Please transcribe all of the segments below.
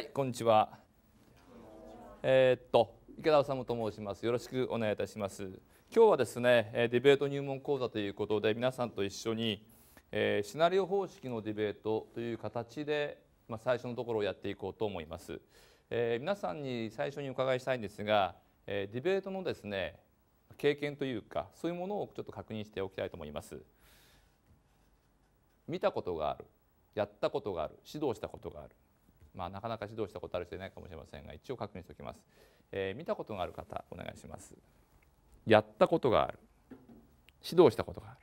はいこんにちはえー、っと池田治と申しますよろしくお願いいたします今日はですねディベート入門講座ということで皆さんと一緒に、えー、シナリオ方式のディベートという形でまあ、最初のところをやっていこうと思います、えー、皆さんに最初にお伺いしたいんですが、えディベートのですね経験というかそういうものをちょっと確認しておきたいと思います見たことがあるやったことがある指導したことがあるまあ、なかなか指導したことある人いないかもしれませんが一応確認しておきます、えー、見たことがある方お願いしますやったことがある指導したことがある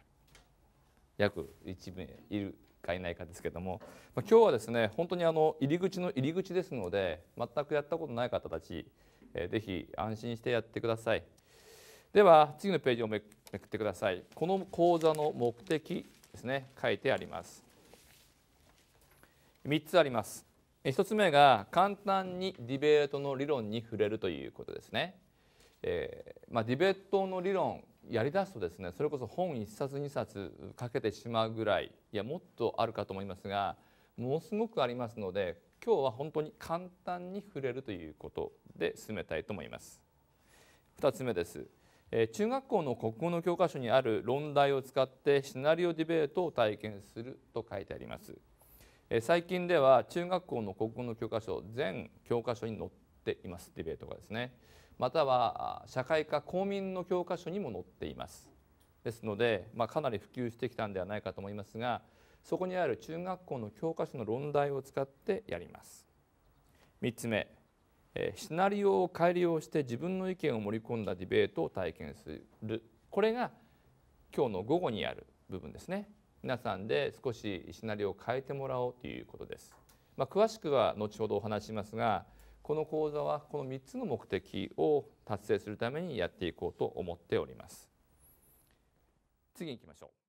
約1名いるかいないかですけども、まあ、今日はですね本当にあの入り口の入り口ですので全くやったことない方たち、えー、ぜひ安心してやってくださいでは次のページをめくってくださいこの講座の目的ですね書いてあります3つあります1つ目が簡単にディベートの理論に触れるということですね。えー、まあ、ディベートの理論やりだすとですねそれこそ本1冊2冊かけてしまうぐらいいやもっとあるかと思いますがものすごくありますので今日は本当に簡単に触れるということで進めたいと思います。2つ目です、えー、中学校の国語の教科書にある論題を使ってシナリオディベートを体験すると書いてあります。え最近では中学校の国語の教科書全教科書に載っていますディベートがですねまたは社会科公民の教科書にも載っていますですので、まあ、かなり普及してきたんではないかと思いますがそこにある中学校の教科書の論題を使ってやります3つ目シナリオを改良して自分の意見を盛り込んだディベートを体験するこれが今日の午後にある部分ですね皆さんで少しシナリオを変えてもらおうということです。まあ、詳しくは後ほどお話しますがこの講座はこの3つの目的を達成するためにやっていこうと思っております。次行きましょう。